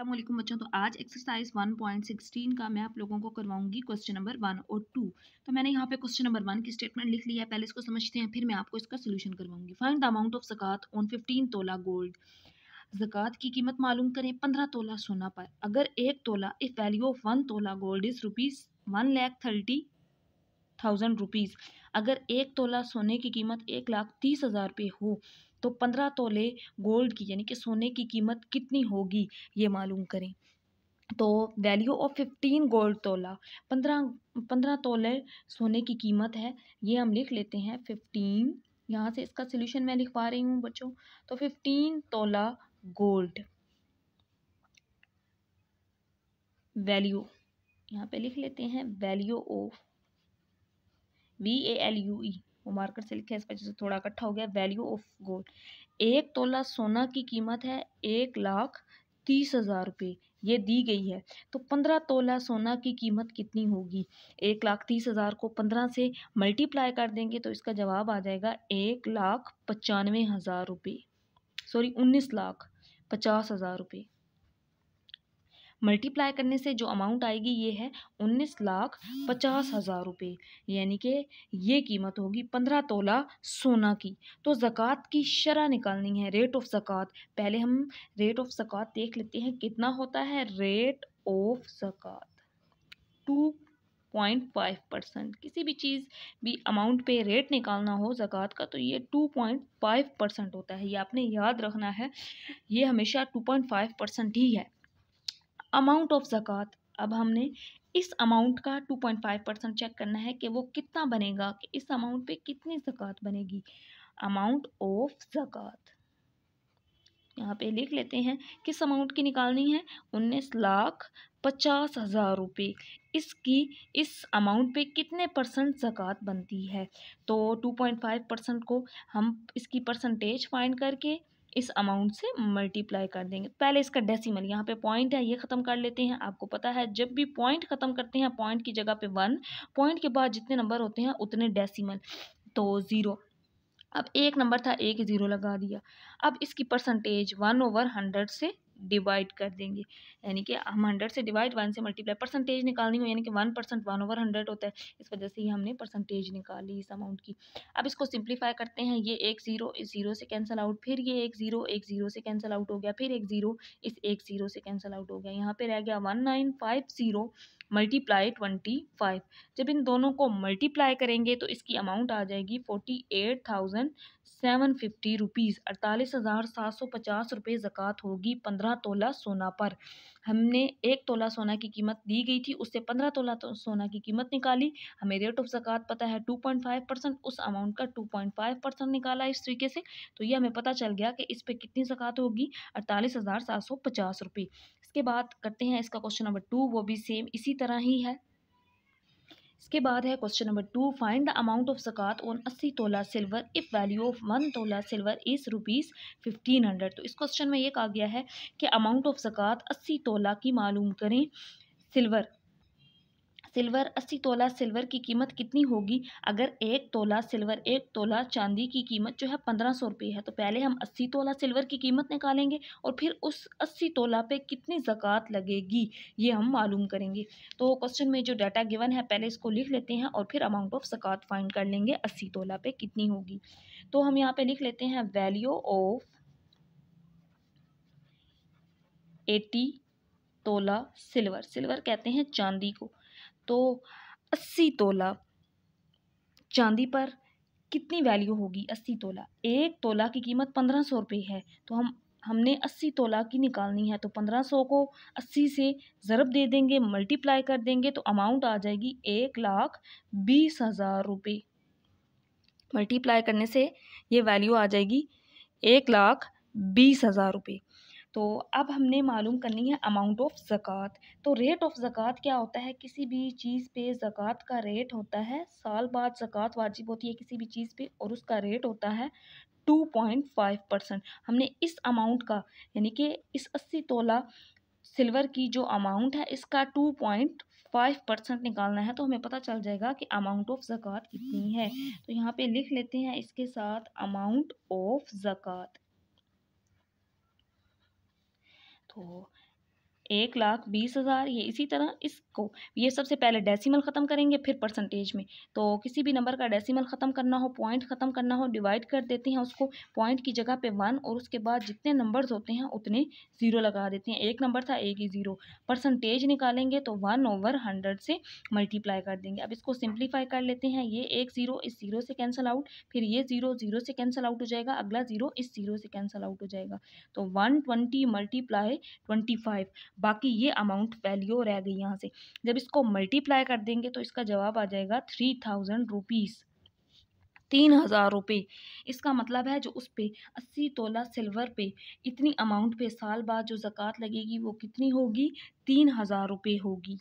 अल्लाम बच्चों तो आज एक्सरसाइज 1.16 का मैं आप लोगों को करवाऊंगी क्वेश्चन नंबर वन और टू तो मैंने यहाँ पे क्वेश्चन नंबर वन की स्टेटमेंट लिख लिया है पहले इसको समझते हैं फिर मैं आपको इसका सोल्यूशन करवाऊंगी फाइंड द अमाउंट ऑफ जक़ात ऑन फिफ्टीन तोला गोल्ड जक़ात की कीमत मालूम करें पंद्रह तोला सोना पर अगर एक tola if value of one tola gold is rupees one lakh thirty thousand rupees अगर एक तोला सोने की कीमत एक लाख तीस हज़ार रुपये हो तो पंद्रह तोले गोल्ड की यानी कि सोने की कीमत कितनी होगी ये मालूम करें तो वैल्यू ऑफ फिफ्टीन गोल्ड तोला पंद्रह पंद्रह तोले सोने की कीमत है ये हम लिख लेते हैं फिफ्टीन यहाँ से इसका सोल्यूशन मैं लिख पा रही हूँ बच्चों तो फिफ्टीन तोला गोल्ड वैल्यू यहाँ पे लिख लेते हैं value of V A L U E वो मार्कर से लिखा है इस वजह से थोड़ा इकट्ठा हो गया वैल्यू ऑफ गोल्ड एक तोला सोना की कीमत है एक लाख तीस हज़ार रुपये ये दी गई है तो पंद्रह तोला सोना की कीमत कितनी होगी एक लाख तीस हज़ार को पंद्रह से मल्टीप्लाई कर देंगे तो इसका जवाब आ जाएगा एक लाख पचानवे हज़ार रुपये सॉरी उन्नीस लाख पचास हज़ार रुपये मल्टीप्लाई करने से जो अमाउंट आएगी ये है उन्नीस लाख पचास हज़ार रुपये यानी कि ये कीमत होगी पंद्रह तोला सोना की तो ज़क़़त की शरह निकालनी है रेट ऑफ़ ज़क़़त पहले हम रेट ऑफ़ ज़क़़त देख लेते हैं कितना होता है रेट ऑफ़ ज़क़़त टू पॉइंट फाइव परसेंट किसी भी चीज़ भी अमाउंट पे रेट निकालना हो ज़क़़त का तो ये टू पॉइंट फाइव परसेंट होता है ये आपने याद रखना है ये हमेशा टू पॉइंट फाइव परसेंट ही है अमाउंट ऑफ जक़ात अब हमने इस अमाउंट का two point five percent check करना है कि वो कितना बनेगा कि इस अमाउंट पे कितनी जक़ात बनेगी अमाउंट ऑफ जक़ात यहाँ पे लिख लेते हैं किस अमाउंट की निकालनी है उन्नीस लाख पचास हज़ार रुपये इसकी इस अमाउंट पे कितने परसेंट जक़ात बनती है तो टू पॉइंट फाइव परसेंट को हम इसकी परसेंटेज फाइंड करके इस अमाउंट से मल्टीप्लाई कर देंगे पहले इसका डेसिमल यहाँ पे पॉइंट है ये ख़त्म कर लेते हैं आपको पता है जब भी पॉइंट ख़त्म करते हैं पॉइंट की जगह पे वन पॉइंट के बाद जितने नंबर होते हैं उतने डेसिमल तो ज़ीरो अब एक नंबर था एक ज़ीरो लगा दिया अब इसकी परसेंटेज वन ओवर हंड्रेड से डिवाइड कर देंगे यानी कि हम हंड्रेड से डिवाइड वन से मल्टीप्लाई परसेंटेज निकालनी हो यानी कि one percent one over hundred होता है इस वजह से ही हमने परसेंटेज निकाली इस अमाउंट की अब इसको सिंप्लीफाई करते हैं ये एक ज़ीरो इस ज़ीरो से कैंसिल आउट फिर ये एक ज़ीरो एक ज़ीरो से कैंसिल आउट हो गया फिर एक ज़ीरो इस एक ज़ीरो से कैंसिल आउट हो गया यहाँ पर रह गया one nine five zero multiply twenty five जब इन दोनों को मल्टीप्लाई करेंगे तो इसकी अमाउंट आ जाएगी forty eight thousand seven fifty rupees अड़तालीस हज़ार सात सौ पचास रुपये ज़क़़त होगी पंद्रह तोला सोना पर हमने एक तोला सोना की कीमत दी गई थी उससे पंद्रह तोला तो सोना की कीमत निकाली हमें रेट ऑफ ज़क़़त पता है टू पॉइंट फाइव परसेंट उस अमाउंट का टू पॉइंट फाइव परसेंट निकाला इस तरीके से तो ये हमें पता चल गया कि इस पर कितनी ज़क़़त होगी अड़तालीस हज़ार सात सौ पचास रुपये इसके बाद करते हैं इसका क्वेश्चन नंबर टू वो भी सेम इसी तरह ही है इसके बाद है question number two find the amount of सकात ऑन अस्सी tola silver if value of one tola silver is rupees fifteen hundred तो इस क्वेश्चन में ये कहा गया है कि अमाउंट ऑफ सकात अस्सी तोला की मालूम करें सिल्वर सिल्वर अस्सी तोला सिल्वर की कीमत कितनी होगी अगर एक तोला सिल्वर एक तोला चांदी की कीमत जो है पंद्रह सौ रुपये है तो पहले हम अस्सी तोला सिल्वर की कीमत निकालेंगे और फिर उस अस्सी तोला पे कितनी ज़क़़त लगेगी ये हम मालूम करेंगे तो क्वेश्चन में जो डाटा गिवन है पहले इसको लिख लेते हैं और फिर अमाउंट ऑफ ज़क़़त फाइंड कर लेंगे अस्सी तोला पे कितनी होगी तो हम यहाँ पर लिख लेते हैं value of eighty tola silver silver कहते हैं चांदी को तो अस्सी तोला चांदी पर कितनी वैल्यू होगी अस्सी तोला एक तोला की कीमत पंद्रह सौ रुपये है तो हम हमने अस्सी तोला की निकालनी है तो पंद्रह सौ को अस्सी से ज़रब दे देंगे मल्टीप्लाई कर देंगे तो अमाउंट आ जाएगी एक लाख बीस हज़ार रुपये मल्टीप्लाई करने से ये वैल्यू आ जाएगी एक लाख बीस हज़ार रुपये तो अब हमने मालूम करनी है अमाउंट ऑफ ज़क़़त तो रेट ऑफ ज़क़़त क्या होता है किसी भी चीज़ पे ज़क़़त का रेट होता है साल बाद ज़क़़त वाजिब होती है किसी भी चीज़ पे और उसका रेट होता है टू पॉइंट फाइव परसेंट हमने इस अमाउंट का यानी कि इस अस्सी तोला सिल्वर की जो अमाउंट है इसका टू पॉइंट फाइव परसेंट निकालना है तो हमें पता चल जाएगा कि अमाउंट ऑफ ज़क़़त कितनी है तो यहाँ पे लिख लेते हैं इसके साथ अमाउंट ऑफ ज़क़़त 图。एक लाख बीस हज़ार ये इसी तरह इसको ये सबसे पहले डेसिमल ख़त्म करेंगे फिर परसेंटेज में तो किसी भी नंबर का डेसिमल ख़त्म करना हो पॉइंट ख़त्म करना हो डिवाइड कर देते हैं उसको पॉइंट की जगह पे वन और उसके बाद जितने नंबर्स होते हैं उतने ज़ीरो लगा देते हैं एक नंबर था एक ही ज़ीरो परसेंटेज निकालेंगे तो वन ओवर हंड्रेड से मल्टीप्लाई कर देंगे अब इसको सिम्प्लीफाई कर लेते हैं ये एक ज़ीरो इस ज़ीरो से कैंसिल आउट फिर ये ज़ीरो ज़ीरो से कैंसिल आउट हो जाएगा अगला ज़ीरो इस ज़ीरो से कैंसिल आउट हो जाएगा तो one twenty multiply twenty five बाकी ये अमाउंट वैल्यू रह गई यहाँ से जब इसको मल्टीप्लाई कर देंगे तो इसका जवाब आ जाएगा थ्री थाउजेंड रुपीज़ तीन हज़ार रुपये इसका मतलब है जो उस पर अस्सी तोला सिल्वर पे इतनी अमाउंट पे साल बाद जो ज़क़़त लगेगी वो कितनी होगी तीन हज़ार रुपये होगी